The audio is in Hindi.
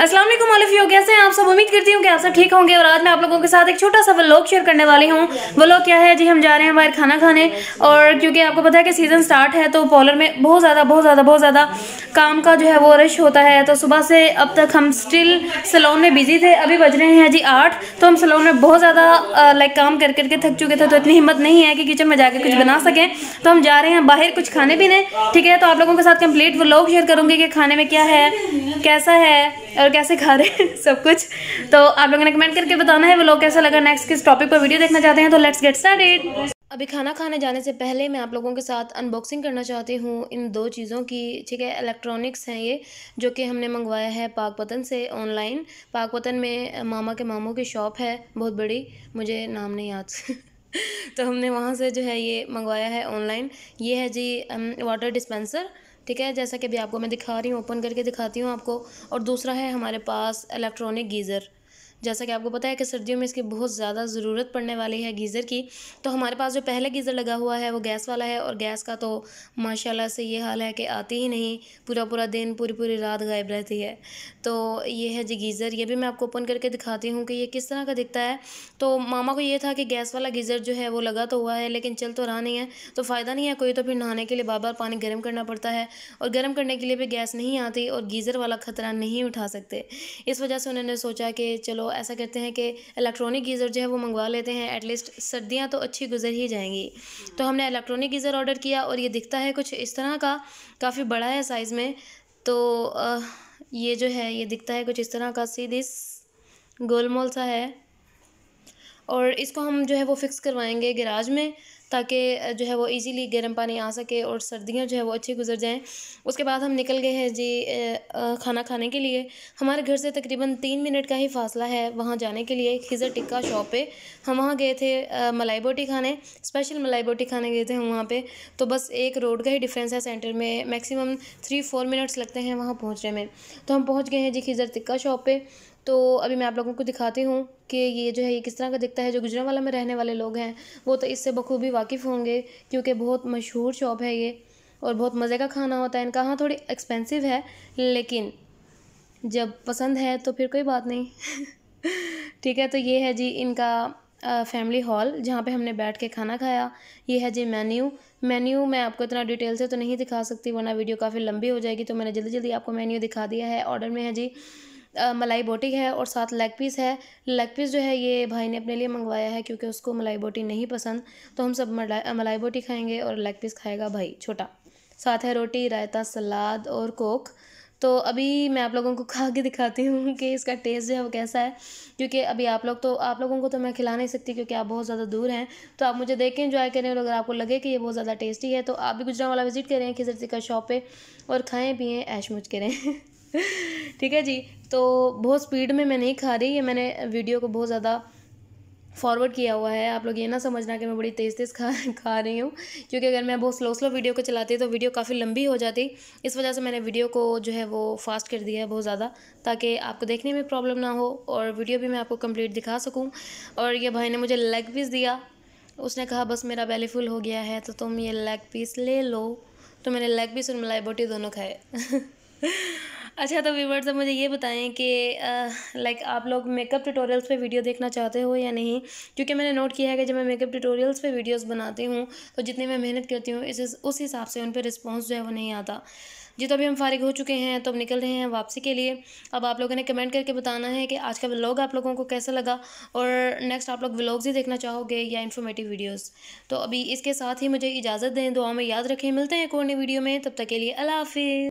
असलम हो कैसे से आप सब उम्मीद करती हूँ कि आप सब ठीक होंगे और आज मैं आप लोगों के साथ एक छोटा सा व्लॉग शेयर करने वाली हूँ व्लॉग क्या है जी हम जा रहे हैं बाहर खाना खाने और क्योंकि आपको पता है कि सीज़न स्टार्ट है तो पॉलर में बहुत ज़्यादा बहुत ज़्यादा बहुत ज़्यादा काम का जो है वो रश होता है तो सुबह से अब तक हम स्टिल सलोन में बिज़ी थे अभी बज रहे हैं जी आठ तो हम सलोन में बहुत ज़्यादा लाइक काम कर करके थक चुके थे तो इतनी हिम्मत नहीं है कि किचन में जाके कुछ बना सकें तो हम जा रहे हैं बाहर कुछ खाने पीने ठीक है तो आप लोगों के साथ कंप्लीट व्लॉग शेयर करूँगी कि खाने में क्या है कैसा है और कैसे खा रहे हैं सब कुछ तो आप लोगों ने कमेंट करके बताना है व्लॉग कैसा लगा नेक्स्ट किस टॉपिक पर वीडियो देखना चाहते हैं तो लेट्स गेट स्टार्टेड अभी खाना खाने जाने से पहले मैं आप लोगों के साथ अनबॉक्सिंग करना चाहती हूँ इन दो चीज़ों की ठीक है इलेक्ट्रॉनिक्स हैं ये जो कि हमने मंगवाया है पतन से ऑनलाइन पतन में मामा के मामों की शॉप है बहुत बड़ी मुझे नाम नहीं याद तो हमने वहाँ से जो है ये मंगवाया है ऑनलाइन ये है जी वाटर डिस्पेंसर ठीक है जैसा कि अभी आपको मैं दिखा रही हूँ ओपन करके दिखाती हूँ आपको और दूसरा है हमारे पास इलेक्ट्रॉनिक गीज़र जैसा कि आपको पता है कि सर्दियों में इसकी बहुत ज़्यादा ज़रूरत पड़ने वाली है गीज़र की तो हमारे पास जो पहले गीज़र लगा हुआ है वो गैस वाला है और गैस का तो माशाल्लाह से ये हाल है कि आती ही नहीं पूरा पूरा दिन पूरी पूरी रात गायब रहती है तो ये है जी गीज़र ये भी मैं आपको ओपन करके दिखाती हूँ कि ये किस तरह का दिखता है तो मामा को ये था कि गैस वाला गीज़र जो है वो लगा तो हुआ है लेकिन चल तो रहा नहीं है तो फ़ायदा नहीं है कोई तो फिर नहाने के लिए बार बार पानी गर्म करना पड़ता है और गर्म करने के लिए भी गैस नहीं आती और गीज़र वाला ख़तरा नहीं उठा सकते इस वजह से उन्होंने सोचा कि चलो ऐसा करते हैं कि इलेक्ट्रॉनिक गीज़र जो है वो मंगवा लेते हैं एटलीस्ट सर्दियाँ तो अच्छी गुजर ही जाएंगी तो हमने इलेक्ट्रॉनिक गीज़र ऑर्डर किया और ये दिखता है कुछ इस तरह का काफ़ी बड़ा है साइज़ में तो ये जो है ये दिखता है कुछ इस तरह का सीधी गोलमोल सा है और इसको हम जो है वो फ़िक्स करवाएंगे गैराज में ताकि जो है वो इजीली गर्म पानी आ सके और सर्दियाँ जो है वो अच्छी गुजर जाएं उसके बाद हम निकल गए हैं जी खाना खाने के लिए हमारे घर से तकरीबन तीन मिनट का ही फासला है वहाँ जाने के लिए खिज़र टिक्का शॉप पे हम वहाँ गए थे मलाई बोटी खाने स्पेशल मलाई बोटी खाने गए थे हम वहाँ पर तो बस एक रोड का ही डिफ्रेंस है सेंटर में मैक्सिमम थ्री फोर मिनट्स लगते हैं वहाँ पहुँचने में तो हम पहुँच गए हैं जी खिज़र टिक्का शॉप पर तो अभी मैं आप लोगों को दिखाती हूँ कि ये जो है ये किस तरह का दिखता है जो गुजरावाला में रहने वाले लोग हैं वो तो इससे बखूबी वाकिफ़ होंगे क्योंकि बहुत मशहूर शॉप है ये और बहुत मज़े का खाना होता है इनका हाँ थोड़ी एक्सपेंसिव है लेकिन जब पसंद है तो फिर कोई बात नहीं ठीक है तो ये है जी इनका फैमिली हॉल जहाँ पे हमने बैठ के खाना खाया ये है जी मेन्यू मेन्यू मैं आपको इतना डिटेल से तो नहीं दिखा सकती वरना वीडियो काफ़ी लंबी हो जाएगी तो मैंने जल्दी जल्दी आपको मेन्यू दिखा दिया है ऑर्डर में है जी मलाई बोटी है और साथ लेग पीस है लेग पीस जो है ये भाई ने अपने लिए मंगवाया है क्योंकि उसको मलाई बोटी नहीं पसंद तो हम सब मलाई मलाई बोटी खाएंगे और लेग पीस खाएगा भाई छोटा साथ है रोटी रायता सलाद और कोक तो अभी मैं आप लोगों को खा के दिखाती हूँ कि इसका टेस्ट जो है वो कैसा है क्योंकि अभी आप लोग तो आप लोगों को तो मैं खिला नहीं सकती क्योंकि आप बहुत ज़्यादा दूर हैं तो आप मुझे देखें इंजॉय करें और अगर आपको लगे कि ये बहुत ज़्यादा टेस्टी है तो आप भी गुजरा वाला विजिट करें खिजरती का शॉप पर और खाएँ पिएँ ऐश मुझ करें ठीक है जी तो बहुत स्पीड में मैं नहीं खा रही ये मैंने वीडियो को बहुत ज़्यादा फॉरवर्ड किया हुआ है आप लोग ये ना समझना कि मैं बड़ी तेज़ तेज़ खा खा रही हूँ क्योंकि अगर मैं बहुत स्लो स्लो वीडियो को चलाती तो वीडियो काफ़ी लंबी हो जाती इस वजह से मैंने वीडियो को जो है वो फास्ट कर दिया है बहुत ज़्यादा ताकि आपको देखने में प्रॉब्लम ना हो और वीडियो भी मैं आपको कम्प्लीट दिखा सकूँ और ये भाई ने मुझे लेग पीस दिया उसने कहा बस मेरा बेली फुल हो गया है तो तुम ये लेग पीस ले लो तो मैंने लेग पीस और मलाई बोटी दोनों खाए अच्छा तो व्यूवर्स अब मुझे ये बताएं कि लाइक आप लोग मेकअप ट्यूटोरियल्स पे वीडियो देखना चाहते हो या नहीं क्योंकि मैंने नोट किया है कि जब मैं मेकअप ट्यूटोरियल्स पे वीडियोस बनाती हूँ तो जितनी मैं मेहनत करती हूँ इस उस हिसाब से उन पर रिस्पॉन्स जो है वो नहीं आता जी तो अभी हम फारिग हो चुके हैं तो अब निकल रहे हैं वापसी के लिए अब आप लोगों ने कमेंट करके बताना है कि आज का व्लॉग आप लोगों को कैसा लगा और नेक्स्ट आप लोग व्लॉग्स ही देखना चाहोगे या इन्फॉर्मेटिव वीडियोस तो अभी इसके साथ ही मुझे इजाज़त दें दुआ में याद रखें मिलते हैं कोने वीडियो में तब तक के लिए अला हाफिज़